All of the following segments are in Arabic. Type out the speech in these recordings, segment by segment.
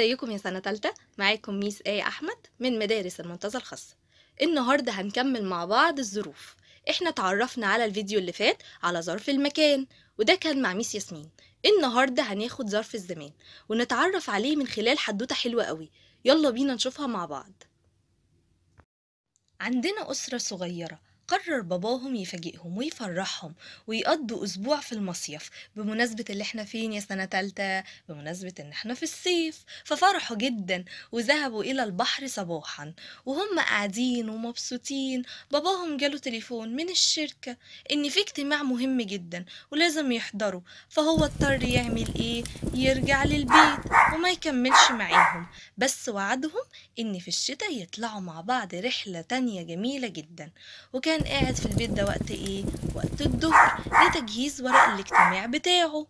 ازيكم يا سنة تالتة معاكم ميس آية أحمد من مدارس المنتزه الخاصة النهاردة هنكمل مع بعض الظروف احنا تعرفنا على الفيديو اللي فات على ظرف المكان وده كان مع ميس ياسمين النهاردة هناخد ظرف الزمان ونتعرف عليه من خلال حدوتة حلوة قوي يلا بينا نشوفها مع بعض عندنا أسرة صغيرة قرر باباهم يفاجئهم ويفرحهم ويقضوا اسبوع في المصيف بمناسبه اللي احنا فين يا سنه تالتة بمناسبه ان احنا في الصيف ففرحوا جدا وذهبوا الى البحر صباحا وهم قاعدين ومبسوطين باباهم جاله تليفون من الشركه ان في اجتماع مهم جدا ولازم يحضروا فهو اضطر يعمل ايه يرجع للبيت وما يكملش معاهم بس وعدهم ان في الشتاء يطلعوا مع بعض رحله تانية جميله جدا وكان كان قاعد في البيت ده وقت ايه وقت الظهر لتجهيز ورق الاجتماع بتاعه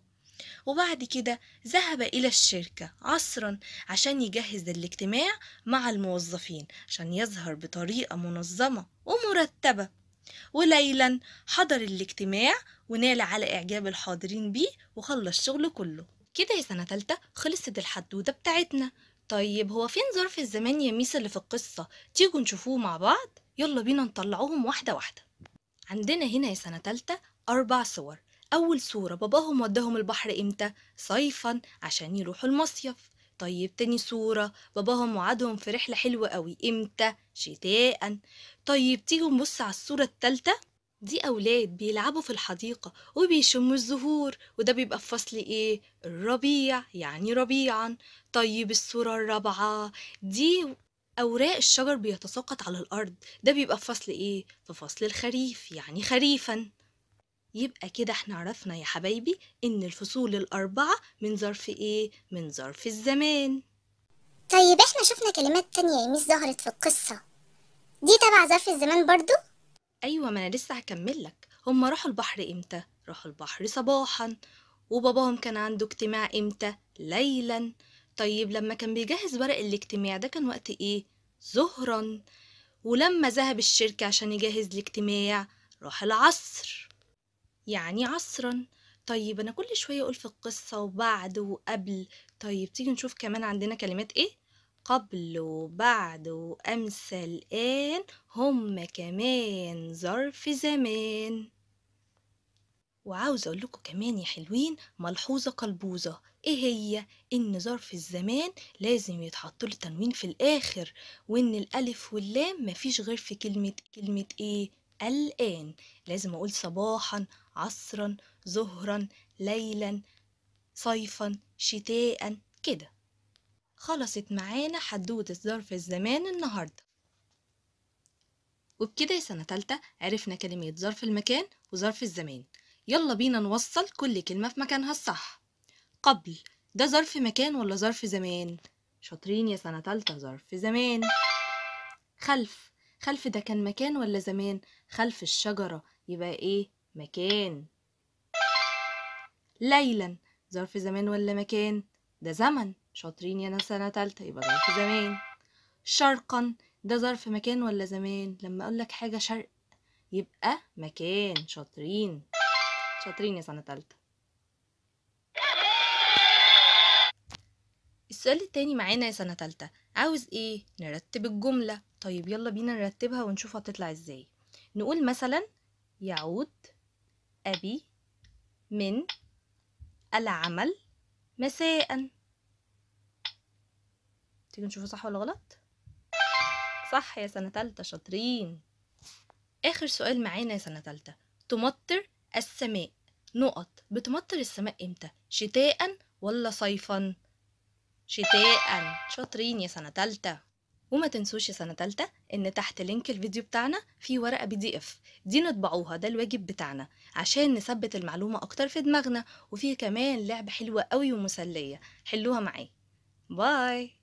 وبعد كده ذهب إلى الشركة عصرا عشان يجهز الاجتماع مع الموظفين عشان يظهر بطريقة منظمة ومرتبة وليلا حضر الاجتماع ونال على إعجاب الحاضرين بيه وخلص شغله كله كده يا سنة تالتة خلصت الحدوتة بتاعتنا طيب هو فين ظرف الزمان يا ميس اللي في القصة تيجوا نشوفوه مع بعض يلا بينا نطلعوهم واحدة واحدة عندنا هنا يا سنة تالتة أربع صور أول صورة باباهم وداهم البحر إمتى؟ صيفا عشان يروحوا المصيف طيب تاني صورة باباهم وعدهم في رحلة حلوة قوي إمتى؟ شتاء طيب تيجي نبص على الصورة التالتة دي أولاد بيلعبوا في الحديقة وبيشموا الزهور وده بيبقى في فصل إيه؟ الربيع يعني ربيعا طيب الصورة الرابعة دي أوراق الشجر بيتساقط على الأرض ده بيبقى في فصل إيه؟ في فصل الخريف يعني خريفا يبقى كده احنا عرفنا يا حبايبي إن الفصول الأربعة من ظرف إيه؟ من ظرف الزمان طيب احنا شفنا كلمات تانية يا ميس ظهرت في القصة دي تبع ظرف الزمان برضو؟ أيوة ما أنا لسه هكملك هما راحوا البحر إمتى؟ راحوا البحر صباحا وباباهم كان عنده اجتماع إمتى؟ ليلا طيب لما كان بيجهز ورق الاجتماع ده كان وقت ايه ظهرا ولما ذهب الشركة عشان يجهز الاجتماع راح العصر يعني عصرا طيب انا كل شوية اقول في القصة وبعد وقبل طيب تيجي نشوف كمان عندنا كلمات ايه قبل وبعد وامثل الان هم كمان ظرف زمان وعاوزة أقول لكم كمان يا حلوين ملحوظة قلبوزة إيه هي؟ إن ظرف الزمان لازم يتحط له تنوين في الآخر وإن الألف واللام مفيش غير في كلمة كلمة إيه؟ الآن لازم أقول صباحا عصرا ظهرا ليلا صيفا شتاء كده خلصت معانا حدوتة ظرف الزمان النهاردة وبكده يا سنة تالتة عرفنا كلمه ظرف المكان وظرف الزمان يلا بينا نوصل كل كلمة في مكانها الصح قبل ده ظرف مكان ولا ظرف زمان شاطرين يا سنة تالتة ظرف زمان خلف خلف ده كان مكان ولا زمان خلف الشجرة يبقى ايه مكان ليلا ظرف زمان ولا مكان ده زمن شاطرين يا سنة تالتة يبقى ظرف زمان شرقا ده ظرف مكان ولا زمان لما اقولك حاجة شرق يبقى مكان شاطرين شاطرين يا سنة تالتة السؤال التاني معانا يا سنة تالتة عاوز ايه؟ نرتب الجملة طيب يلا بينا نرتبها ونشوف هتطلع ازاي نقول مثلا يعود أبي من العمل مساء تيجي نشوفه صح ولا غلط صح يا سنة تالتة شاطرين آخر سؤال معانا يا سنة تالتة تمطر السماء نقط بتمطر السماء امتى شتاء ولا صيفا شتاء شاطرين يا سنه تالته وما تنسوش يا سنه تالته ان تحت لينك الفيديو بتاعنا في ورقه بي دي اف دي نطبعوها ده الواجب بتاعنا عشان نثبت المعلومه اكتر في دماغنا وفيه كمان لعبه حلوه قوي ومسليه حلوها معايا باي